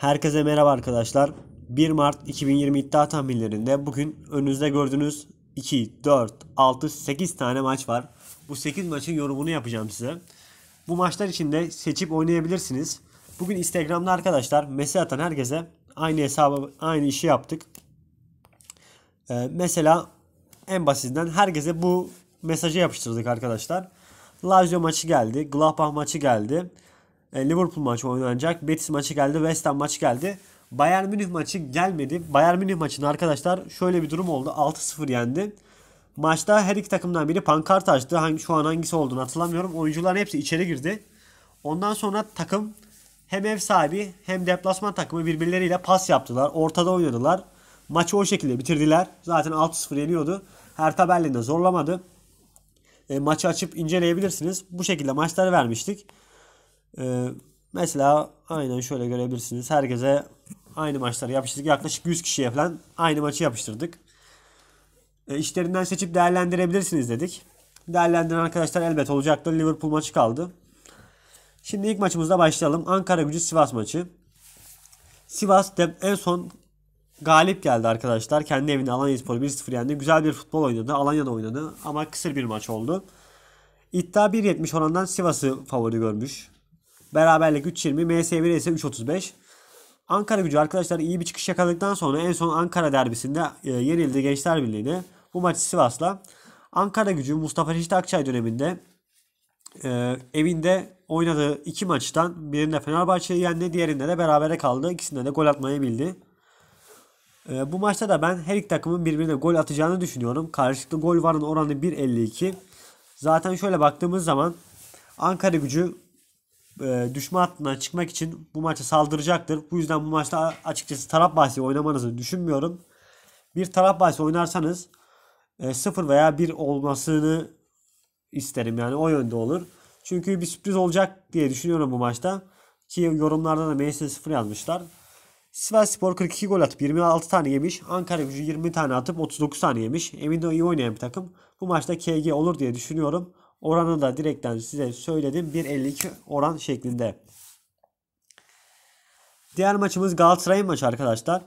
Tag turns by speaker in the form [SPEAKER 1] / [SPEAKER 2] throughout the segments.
[SPEAKER 1] Herkese merhaba arkadaşlar. 1 Mart 2020 iddia tahminlerinde bugün önünüzde gördüğünüz 2, 4, 6, 8 tane maç var. Bu 8 maçın yorumunu yapacağım size. Bu maçlar içinde seçip oynayabilirsiniz. Bugün Instagram'da arkadaşlar mesaj atan herkese aynı hesabı aynı işi yaptık. Ee, mesela en basitinden herkese bu mesajı yapıştırdık arkadaşlar. Lazio maçı geldi, Gladbach maçı geldi. E, Liverpool maçı oynanacak. Betis maçı geldi. West Ham maçı geldi. Bayern Münih maçı gelmedi. Bayern Münih maçında arkadaşlar şöyle bir durum oldu. 6-0 yendi. Maçta her iki takımdan biri pankart açtı. Hangi, şu an hangisi olduğunu hatırlamıyorum. Oyuncuların hepsi içeri girdi. Ondan sonra takım hem ev sahibi hem deplasman takımı birbirleriyle pas yaptılar. Ortada oynadılar. Maçı o şekilde bitirdiler. Zaten 6-0 yeniyordu. Her tabelinde zorlamadı. E, maçı açıp inceleyebilirsiniz. Bu şekilde maçları vermiştik. Ee, mesela aynen şöyle görebilirsiniz. Herkese aynı maçları yapıştırdık. Yaklaşık 100 kişiye falan aynı maçı yapıştırdık. Ee, işlerinden seçip değerlendirebilirsiniz dedik. Değerlendiren arkadaşlar elbet olacaktır. Liverpool maçı kaldı. Şimdi ilk maçımızda başlayalım. Ankara gücü Sivas maçı. Sivas de en son galip geldi arkadaşlar. Kendi evinde Alanya Spor 1-0 yendi. Güzel bir futbol oynadı. Alanya'da oynadı ama kısır bir maç oldu. İddia 1.70 orandan Sivas'ı favori görmüş. Beraberlik 3.20. MS1 ise 3.35. Ankara gücü arkadaşlar iyi bir çıkış yakaladıktan sonra en son Ankara derbisinde e, yenildi Gençler Birliği'ne. Bu maçı Sivas'la. Ankara gücü Mustafa Reşit Akçay döneminde e, evinde oynadığı iki maçtan birinde Fenerbahçe'yi yendi diğerinde de berabere kaldı. İkisinde de gol atmayı bildi. E, bu maçta da ben her iki takımın birbirine gol atacağını düşünüyorum. Karşılıklı gol varın oranı 1.52. Zaten şöyle baktığımız zaman Ankara gücü e, düşme hattından çıkmak için bu maça saldıracaktır. Bu yüzden bu maçta açıkçası taraf bahsi oynamanızı düşünmüyorum. Bir taraf bahsi oynarsanız e, 0 veya 1 olmasını isterim yani o yönde olur. Çünkü bir sürpriz olacak diye düşünüyorum bu maçta. Ki yorumlarda da Manchester 0 yazmışlar. Sivas Spor 42 gol atıp 26 tane yemiş. Ankara gücü 20 tane atıp 39 tane yemiş. Emin iyi oynayan bir takım. Bu maçta KG olur diye düşünüyorum. Oranı da direkten size söyledim. 1.52 oran şeklinde. Diğer maçımız Galatasaray maçı arkadaşlar.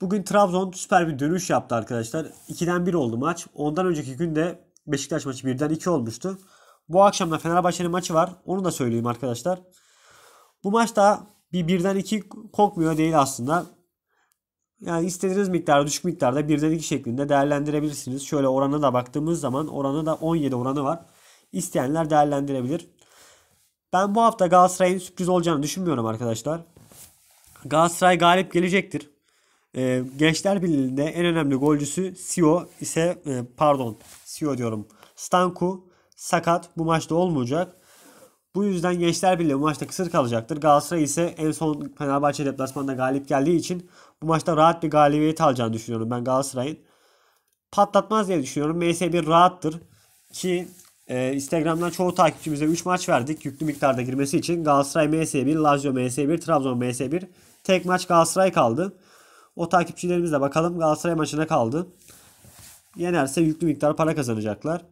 [SPEAKER 1] Bugün Trabzon süper bir dönüş yaptı arkadaşlar. 2'den 1 oldu maç. Ondan önceki günde Beşiktaş maçı 1'den 2 olmuştu. Bu akşam da Fenerbahçe'nin maçı var. Onu da söyleyeyim arkadaşlar. Bu maçta bir 1'den 2 kokmuyor değil aslında. Yani istediğiniz miktarda düşük miktarda 1'den 2 şeklinde değerlendirebilirsiniz. Şöyle oranına da baktığımız zaman oranı da 17 oranı var isteyenler değerlendirebilir. Ben bu hafta Galatasaray'ın sürpriz olacağını düşünmüyorum arkadaşlar. Galatasaray galip gelecektir. Ee, Gençler Birliği'nde en önemli golcüsü Sio ise e, pardon Sio diyorum. Stanku sakat bu maçta olmayacak. Bu yüzden Gençler Birliği bu maçta kısır kalacaktır. Galatasaray ise en son Fenerbahçe deplasmanında galip geldiği için bu maçta rahat bir galibiyet alacağını düşünüyorum ben Galatasaray'ın. Patlatmaz diye düşünüyorum. MS1 rahattır ki ee, Instagram'dan çoğu takipçimize 3 maç verdik. Yüklü miktarda girmesi için Galatasaray MS1, Lazio MS1, Trabzon MS1. Tek maç Galatasaray kaldı. O takipçilerimizle bakalım Galatasaray maçına kaldı. Yenerse yüklü miktar para kazanacaklar.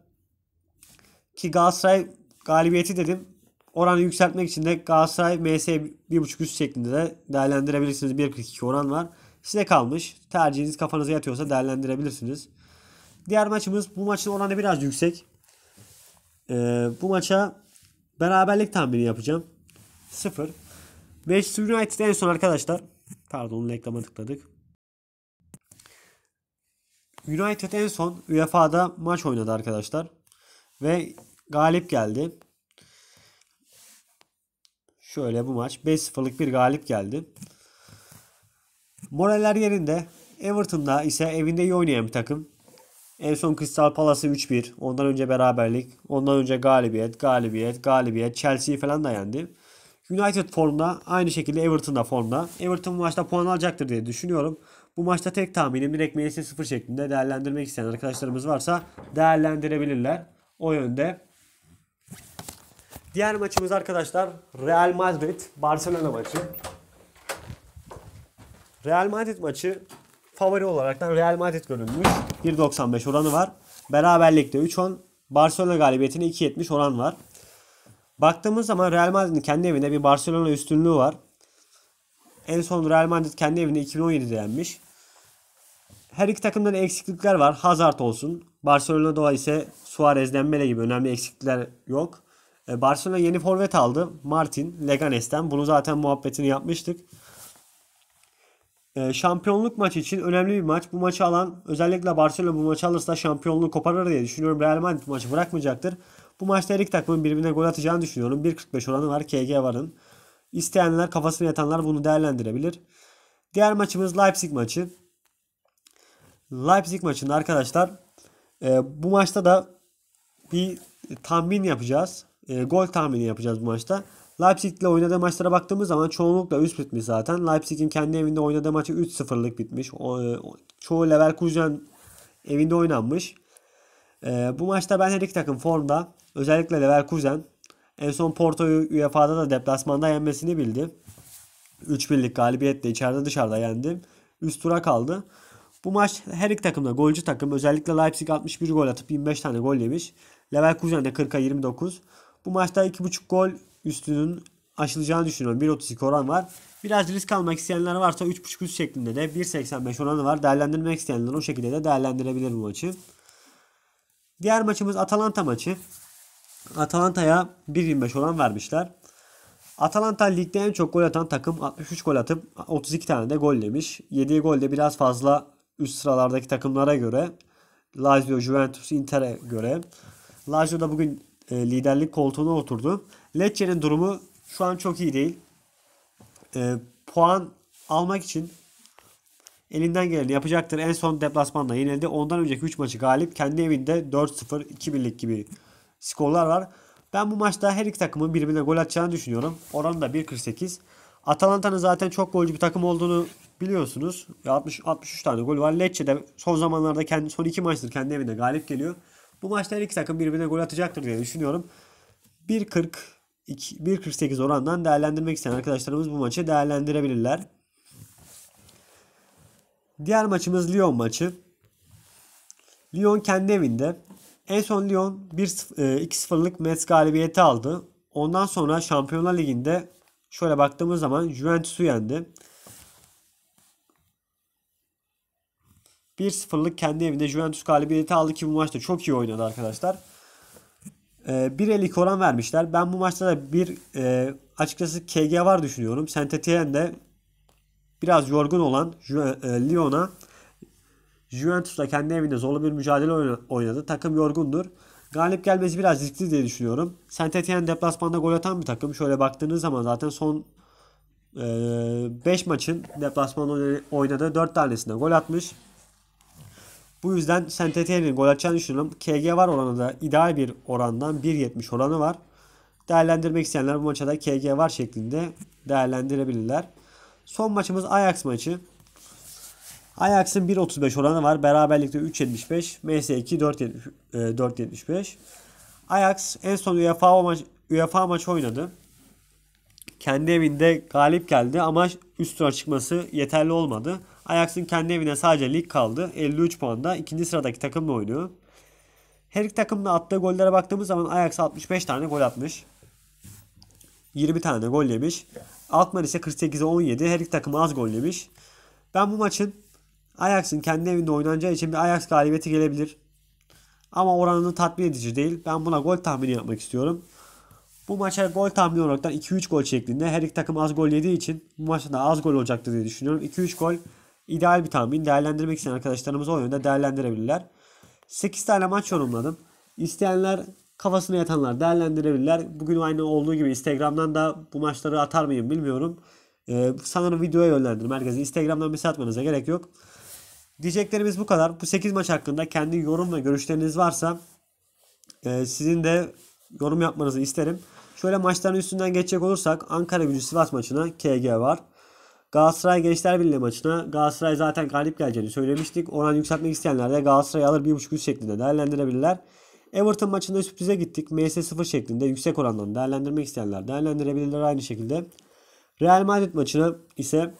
[SPEAKER 1] Ki Galatasaray galibiyeti dedim. Oranı yükseltmek için de Galatasaray MS 1.5 üst şeklinde de değerlendirebilirsiniz. 1.42 oran var. Size kalmış. Tercihiniz kafanıza yatıyorsa değerlendirebilirsiniz. Diğer maçımız bu maçın oranı biraz yüksek. E, bu maça beraberlik tahmini yapacağım. 0. Manchester United en son arkadaşlar. Pardon reklama tıkladık. United en son UEFA'da maç oynadı arkadaşlar. Ve galip geldi. Şöyle bu maç 5-0'lık bir galip geldi. Moraller yerinde. Everton'da ise evinde iyi oynayan bir takım. En son Crystal Palace'ı 3-1. Ondan önce beraberlik. Ondan önce galibiyet, galibiyet, galibiyet. Chelsea'yi falan da yendi. United formda. Aynı şekilde Everton da formda. Everton bu maçta puan alacaktır diye düşünüyorum. Bu maçta tek tahminim direkt MS'e 0 şeklinde değerlendirmek isteyen arkadaşlarımız varsa değerlendirebilirler. O yönde. Diğer maçımız arkadaşlar Real Madrid Barcelona maçı. Real Madrid maçı favori olaraktan Real Madrid görünmüş, 1.95 oranı var. Beraberlikte 3.10. Barcelona galibiyetine 2.70 oran var. Baktığımız zaman Real Madrid'in kendi evinde bir Barcelona üstünlüğü var. En son Real Madrid kendi evinde 2017'de yenmiş. Her iki takımda da eksiklikler var. Hazard olsun. Barcelona'da o ise Suarez, Dembele gibi önemli eksiklikler yok. E, Barcelona yeni forvet aldı. Martin, Leganes'ten. Bunu zaten muhabbetini yapmıştık. Ee, şampiyonluk maçı için önemli bir maç. Bu maçı alan özellikle Barcelona bu maçı alırsa şampiyonluğu koparır diye düşünüyorum. Real Madrid bu maçı bırakmayacaktır. Bu maçta her iki takımın birbirine gol atacağını düşünüyorum. 1.45 oranı var KG varın. İsteyenler kafasını yatanlar bunu değerlendirebilir. Diğer maçımız Leipzig maçı. Leipzig maçında arkadaşlar e, bu maçta da bir tahmin yapacağız. E, gol tahmini yapacağız bu maçta. Leipzig ile oynadığı maçlara baktığımız zaman çoğunlukla üst bitmiş zaten. Leipzig'in kendi evinde oynadığı maçı 3-0'lık bitmiş. E, o, çoğu Leverkusen evinde oynanmış. E, bu maçta ben her iki takım formda. Özellikle Leverkusen. En son Porto'yu UEFA'da da deplasmanda yenmesini bildi. 3-1'lik galibiyetle içeride dışarıda yendi. Üst tura kaldı. Bu maç her iki takımda golcü takım. Özellikle Leipzig 61 gol atıp 25 tane gol yemiş. Leverkusen de 40'a 29. Bu maçta 2.5 gol üstünün aşılacağını düşünüyorum. 1.32 oran var. Biraz risk almak isteyenler varsa 3.5 üst şeklinde de 1.85 oranı var. Değerlendirmek isteyenler o şekilde de değerlendirebilir bu maçı. Diğer maçımız Atalanta maçı. Atalanta'ya 1.25 oran vermişler. Atalanta ligde en çok gol atan takım 63 gol atıp 32 tane de gol demiş. 7 gol de biraz fazla üst sıralardaki takımlara göre. Lazio, Juventus, Inter'e göre. Lazio da bugün e, liderlik koltuğuna oturdu. Lecce'nin durumu şu an çok iyi değil. E, puan almak için elinden geleni yapacaktır. En son deplasmanda yenildi. Ondan önceki 3 maçı galip. Kendi evinde 4-0, 2-1'lik gibi skorlar var. Ben bu maçta her iki takımın birbirine gol atacağını düşünüyorum. Oranı da 1.48. Atalanta'nın zaten çok golcü bir takım olduğunu biliyorsunuz. 60 63 tane gol var. Lecce de son zamanlarda kendi son iki maçtır kendi evinde galip geliyor. Bu maçta her iki takım birbirine gol atacaktır diye düşünüyorum. 1.40 1.48 orandan değerlendirmek isteyen arkadaşlarımız bu maçı değerlendirebilirler. Diğer maçımız Lyon maçı. Lyon kendi evinde. En son Lyon 2-0'lık e, Mets galibiyeti aldı. Ondan sonra Şampiyonlar Ligi'nde şöyle baktığımız zaman Juventus'u yendi. 1-0'lık kendi evinde Juventus galibiyeti aldı ki bu maçta çok iyi oynadı arkadaşlar. E, bir elik oran vermişler. Ben bu maçta da bir e, açıkçası KG var düşünüyorum. saint de biraz yorgun olan e, Lyon'a Juventus'la kendi evinde zorlu bir mücadele oynadı. Takım yorgundur. Galip gelmesi biraz riskli diye düşünüyorum. saint deplasmanda gol atan bir takım. Şöyle baktığınız zaman zaten son 5 e, maçın deplasmanda oynadığı 4 tanesinde gol atmış. Bu yüzden Saint-Étienne'in gol açan düşünüyorum. KG var oranı da ideal bir orandan 1.70 oranı var. Değerlendirmek isteyenler bu maça da KG var şeklinde değerlendirebilirler. Son maçımız Ajax maçı. Ajax'ın 1.35 oranı var. Beraberlikte 3.75. MS2 4.75. Ajax en son UEFA maç, UEFA maçı oynadı kendi evinde galip geldi ama üst tura çıkması yeterli olmadı. Ajax'ın kendi evine sadece lig kaldı. 53 puanda ikinci sıradaki takımla oynuyor. Her iki takımda attığı gollere baktığımız zaman Ajax 65 tane gol atmış. 20 tane gol yemiş. Altman ise 48'e 17. Her iki takım az gol yemiş. Ben bu maçın Ajax'ın kendi evinde oynanacağı için bir Ajax galibiyeti gelebilir. Ama oranını tatmin edici değil. Ben buna gol tahmini yapmak istiyorum. Bu maça gol tahmini olarak da 2-3 gol şeklinde. Her iki takım az gol yediği için bu maçta da az gol olacaktır diye düşünüyorum. 2-3 gol ideal bir tahmin. Değerlendirmek isteyen arkadaşlarımız o yönde değerlendirebilirler. 8 tane maç yorumladım. İsteyenler kafasına yatanlar değerlendirebilirler. Bugün aynı olduğu gibi Instagram'dan da bu maçları atar mıyım bilmiyorum. Ee, sanırım videoya yönlendirdim herkese. Instagram'dan mesaj atmanıza gerek yok. Diyeceklerimiz bu kadar. Bu 8 maç hakkında kendi yorum ve görüşleriniz varsa e, sizin de yorum yapmanızı isterim. Şöyle maçların üstünden geçecek olursak Ankara gücü Sivas maçına KG var. Galatasaray Gençler Birliği maçına Galatasaray zaten galip geleceğini söylemiştik. Oran yükseltmek isteyenler de Galatasaray'ı alır 1.5 üst şeklinde değerlendirebilirler. Everton maçında sürprize gittik. MS 0 şeklinde yüksek orandan değerlendirmek isteyenler değerlendirebilirler aynı şekilde. Real Madrid maçına ise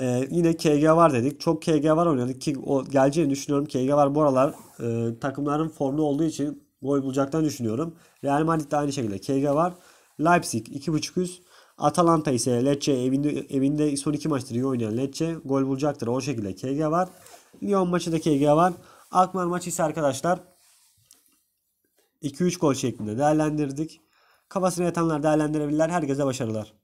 [SPEAKER 1] e, yine KG var dedik. Çok KG var oynadık ki o geleceğini düşünüyorum. KG var bu aralar e, takımların formda olduğu için gol bulacaklarını düşünüyorum. Real Madrid'de aynı şekilde KG var. Leipzig 2.5 üst. Atalanta ise Lecce evinde, evinde son iki maçtır iyi oynayan Lecce gol bulacaktır. O şekilde KG var. Lyon maçı da KG var. Akmar maçı ise arkadaşlar 2-3 gol şeklinde değerlendirdik. Kafasına yatanlar değerlendirebilirler. Herkese başarılar.